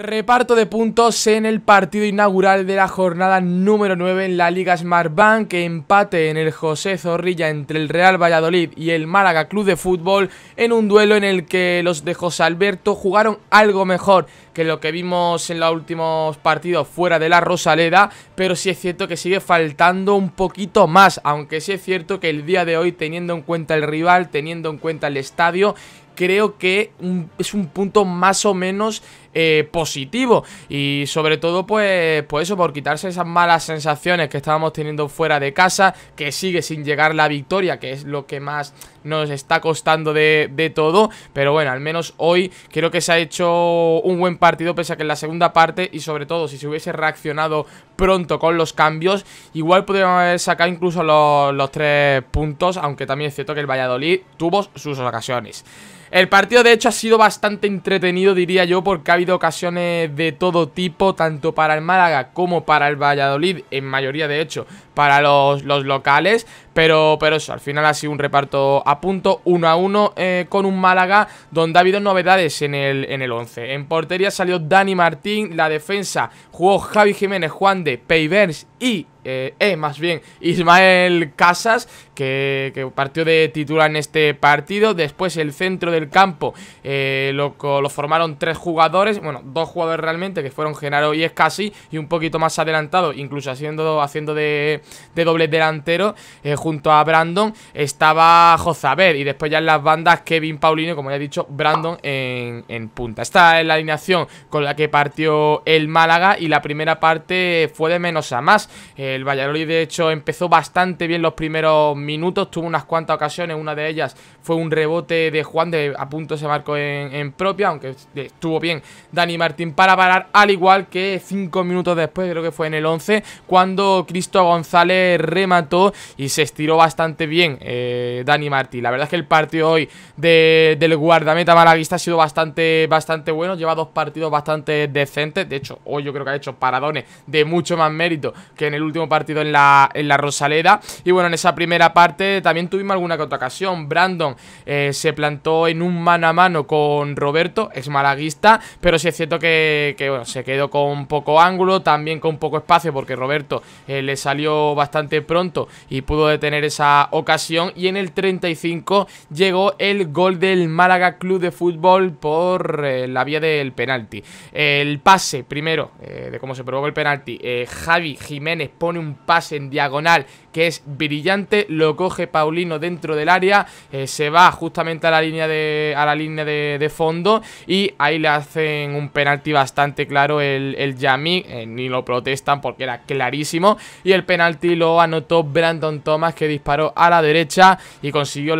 Reparto de puntos en el partido inaugural de la jornada número 9 en la Liga Smart Bank, empate en el José Zorrilla entre el Real Valladolid y el Málaga Club de Fútbol en un duelo en el que los de José Alberto jugaron algo mejor que lo que vimos en los últimos partidos fuera de la Rosaleda, pero sí es cierto que sigue faltando un poquito más, aunque sí es cierto que el día de hoy teniendo en cuenta el rival, teniendo en cuenta el estadio, creo que es un punto más o menos eh, positivo y sobre todo pues, por pues eso, por quitarse esas malas sensaciones que estábamos teniendo fuera de casa, que sigue sin llegar la victoria, que es lo que más nos está costando de, todo, pero bueno, al menos hoy creo que se ha hecho un buen partido pese a que en la segunda parte y sobre todo si se hubiese reaccionado pronto con los cambios, igual podríamos haber sacado incluso los, los tres puntos, aunque también es cierto que el Valladolid tuvo sus ocasiones. El partido de hecho ha sido bastante entretenido diría yo porque ha habido ocasiones de todo tipo, tanto para el Málaga como para el Valladolid, en mayoría de hecho para los, los locales, pero, pero eso, al final ha sido un reparto a punto, uno a uno eh, con un Málaga donde ha habido novedades en el, en el 11. En portería salió Dani Martín, la defensa jugó Javi Jiménez, Juan de Peyvers y eh, eh, más bien Ismael Casas, que, que, partió de titular en este partido. Después el centro del campo eh, lo, lo, formaron tres jugadores, bueno, dos jugadores realmente, que fueron Genaro y Escasi, y un poquito más adelantado, incluso haciendo, haciendo de, de doble delantero, junto a Brandon estaba Jozaber y después ya en las bandas Kevin Paulino, como ya he dicho, Brandon en, punta. Esta es la alineación con la que partió el Málaga y la primera parte fue de menos a más. El Valladolid de hecho empezó bastante bien los primeros minutos, tuvo unas cuantas ocasiones, una de ellas fue un rebote de Juan de a punto se marcó en, en propia, aunque estuvo bien Dani Martín para parar, al igual que cinco minutos después, creo que fue en el 11, cuando Cristo González remató y se estiró bastante bien eh, Dani Martí. La verdad es que el partido hoy del guardameta malaguista ha sido bastante, bastante bueno. Lleva dos partidos bastante decentes. De hecho, hoy yo creo que ha hecho paradones de mucho más mérito que en el último partido en la, en la Rosaleda. Y bueno, en esa primera parte también tuvimos alguna que otra ocasión. Brandon eh, se plantó en un mano a mano con Roberto, ex malaguista. Pero sí es cierto que, se quedó con poco ángulo, también con poco espacio porque Roberto eh, le salió bastante pronto y pudo tener esa ocasión y en el 35 llegó el gol del Málaga Club de Fútbol por eh, la vía del penalti. El pase primero eh, de cómo se provocó el penalti, eh, Javi Jiménez pone un pase en diagonal que es brillante, lo coge Paulino dentro del área, se va justamente a la línea de a la línea de, fondo y ahí le hacen un penalti bastante claro el, el Yami, ni lo protestan porque era clarísimo y el penalti lo anotó Brandon Thomas que disparó a la derecha y consiguió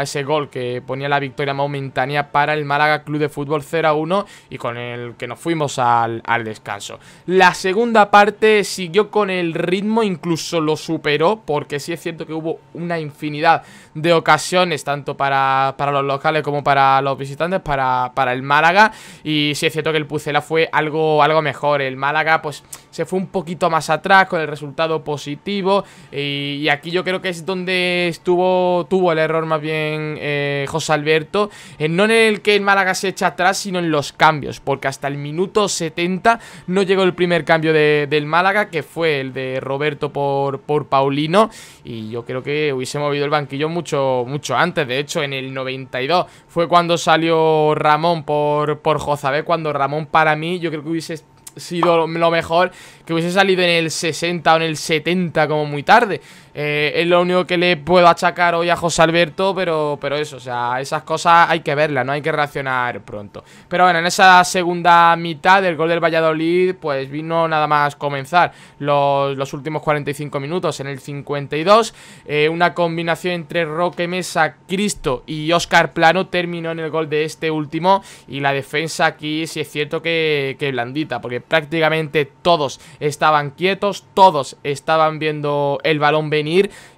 ese gol que ponía la victoria momentánea para el Málaga Club de Fútbol 0-1 y con el que nos fuimos al, descanso. La segunda parte siguió con el ritmo, incluso lo superó porque sí es cierto que hubo una infinidad de ocasiones tanto para, los locales como para los visitantes, para, el Málaga y sí es cierto que el Pucela fue algo, algo mejor. El Málaga pues se fue un poquito más atrás con el resultado positivo y, aquí yo creo que es donde estuvo tuvo el error más bien eh, José Alberto, no en el que el Málaga se echa atrás, sino en los cambios, porque hasta el minuto 70 no llegó el primer cambio del Málaga, que fue el de Roberto por, por Paulino, y yo creo que hubiese movido el banquillo mucho, mucho antes, de hecho en el 92 fue cuando salió Ramón por, por Jozabé, cuando Ramón para mí yo creo que hubiese sido lo mejor que hubiese salido en el 60 o en el 70 como muy tarde eh, es lo único que le puedo achacar hoy a José Alberto, pero, pero eso, o sea, esas cosas hay que verlas, no hay que reaccionar pronto. Pero bueno, en esa segunda mitad del gol del Valladolid, pues vino nada más comenzar los, últimos 45 minutos en el 52. Eh, una combinación entre Roque Mesa, Cristo y Oscar Plano terminó en el gol de este último. Y la defensa aquí sí es cierto que, que blandita, porque prácticamente todos estaban quietos, todos estaban viendo el balón venir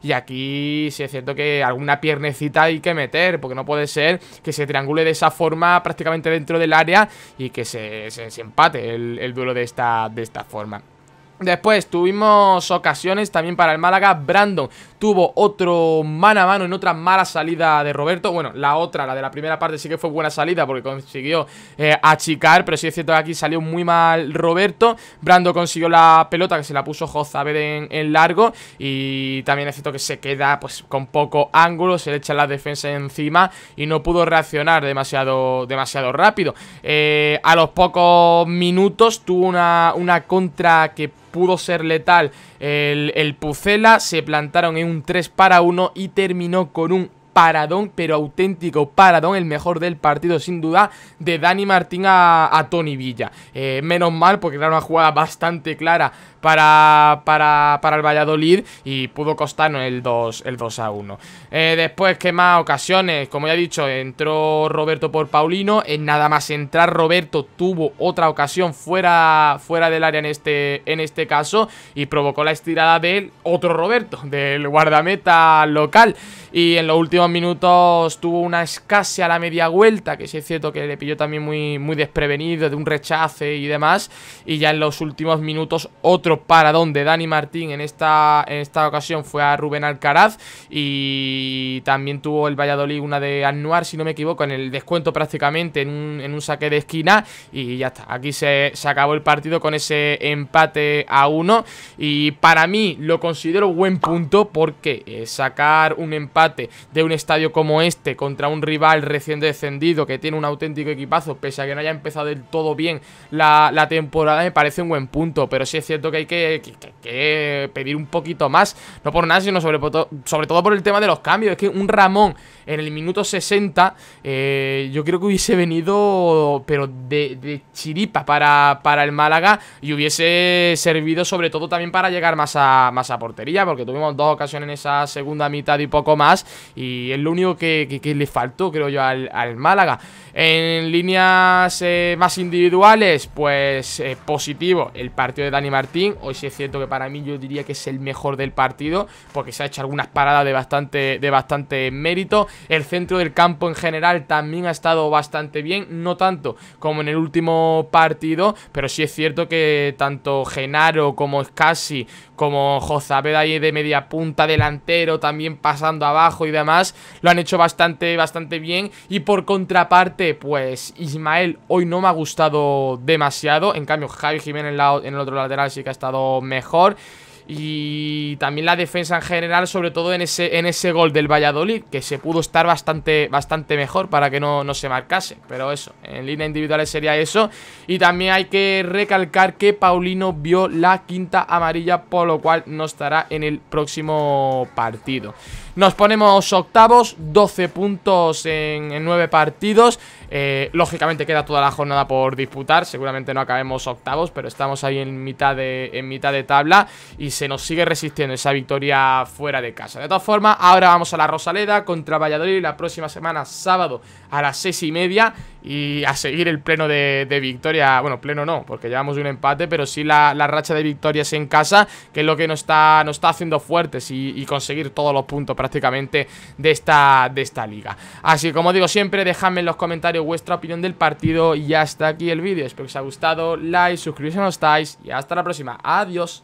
y aquí sí es cierto que alguna piernecita hay que meter, porque no puede ser que se triangule de esa forma prácticamente dentro del área y que se, empate el, duelo de esta, de esta forma. Después tuvimos ocasiones también para el Málaga. Brandon Tuvo otro mano a mano en otra mala salida de Roberto. Bueno, la otra, la de la primera parte, sí que fue buena salida porque consiguió eh, achicar. Pero sí es cierto que aquí salió muy mal Roberto. Brando consiguió la pelota que se la puso Jozabed en, en largo. Y también es cierto que se queda pues con poco ángulo. Se le echa la defensa encima y no pudo reaccionar demasiado, demasiado rápido. Eh, a los pocos minutos tuvo una, contra que pudo ser letal el, el Pucela. Se plantaron en un un 3 para 1 y terminó con un paradón, pero auténtico paradón, el mejor del partido sin duda, de Dani Martín a, Toni Tony Villa. Eh, menos mal, porque era una jugada bastante clara para, para, el Valladolid y pudo costarnos el 2, el 2 a 1. Eh, después, ¿qué más ocasiones? Como ya he dicho, entró Roberto por Paulino, en nada más entrar Roberto tuvo otra ocasión fuera, fuera del área en este, en este caso y provocó la estirada del otro Roberto, del guardameta local. Y en los últimos minutos tuvo una escasea a la media vuelta, que sí es cierto que le pilló también muy, muy desprevenido, de un rechace y demás. Y ya en los últimos minutos otro paradón de Dani Martín en esta, en esta ocasión fue a Rubén Alcaraz. Y también tuvo el Valladolid una de Anuar, si no me equivoco, en el descuento prácticamente, en un, saque de esquina. Y ya está, aquí se, se acabó el partido con ese empate a uno. Y para mí lo considero buen punto porque eh, sacar un empate de estadio como este contra un rival recién descendido que tiene un auténtico equipazo, pese a que no haya empezado del todo bien la, temporada, me parece un buen punto. Pero sí es cierto que hay que, pedir un poquito más, no por nada, sino sobre, sobre, todo por el tema de los cambios. Es que un Ramón en el minuto 60, eh, yo creo que hubiese venido, pero de, de chiripa para, para el Málaga y hubiese servido sobre todo también para llegar más a, más a portería, porque tuvimos dos ocasiones en esa segunda mitad y poco más. Y y es lo único que, le faltó, creo yo, al Málaga. En líneas eh, más individuales, pues eh, positivo el partido de Dani Martín. Hoy sí es cierto que para mí yo diría que es el mejor del partido, porque se ha hecho algunas paradas de bastante, de bastante mérito. El centro del campo en general también ha estado bastante bien, no tanto como en el último partido, pero sí es cierto que tanto Genaro como Scassi, como Jozabed ahí de media punta, delantero, también pasando abajo y demás, lo han hecho bastante, bastante bien. Y por contraparte, pues Ismael hoy no me ha gustado demasiado. En cambio, Javi Jiménez en, en el otro lateral sí que ha estado mejor. Y también la defensa en general, sobre todo en ese, en ese gol del Valladolid, que se pudo estar bastante, bastante mejor para que no, se marcase. Pero eso, en línea individuales sería eso. Y también hay que recalcar que Paulino vio la quinta amarilla, por lo cual no estará en el próximo partido. Nos ponemos octavos, 12 puntos en, en 9 partidos. Eh, lógicamente queda toda la jornada por disputar, seguramente no acabemos octavos, pero estamos ahí en mitad, de, en mitad de tabla y se nos sigue resistiendo esa victoria fuera de casa. De todas formas, ahora vamos a la Rosaleda contra Valladolid la próxima semana, sábado a las seis y media y a seguir el pleno de, victoria, bueno, pleno no, porque llevamos un empate, pero sí la, racha de victorias en casa, que es lo que nos está, está haciendo fuertes y, conseguir todos los puntos prácticamente de esta, de esta liga. Así como digo siempre, dejadme en los comentarios vuestra opinión del partido. Y hasta aquí el vídeo. Espero que os haya gustado. Like, suscribiros si no estáis. Y hasta la próxima. Adiós.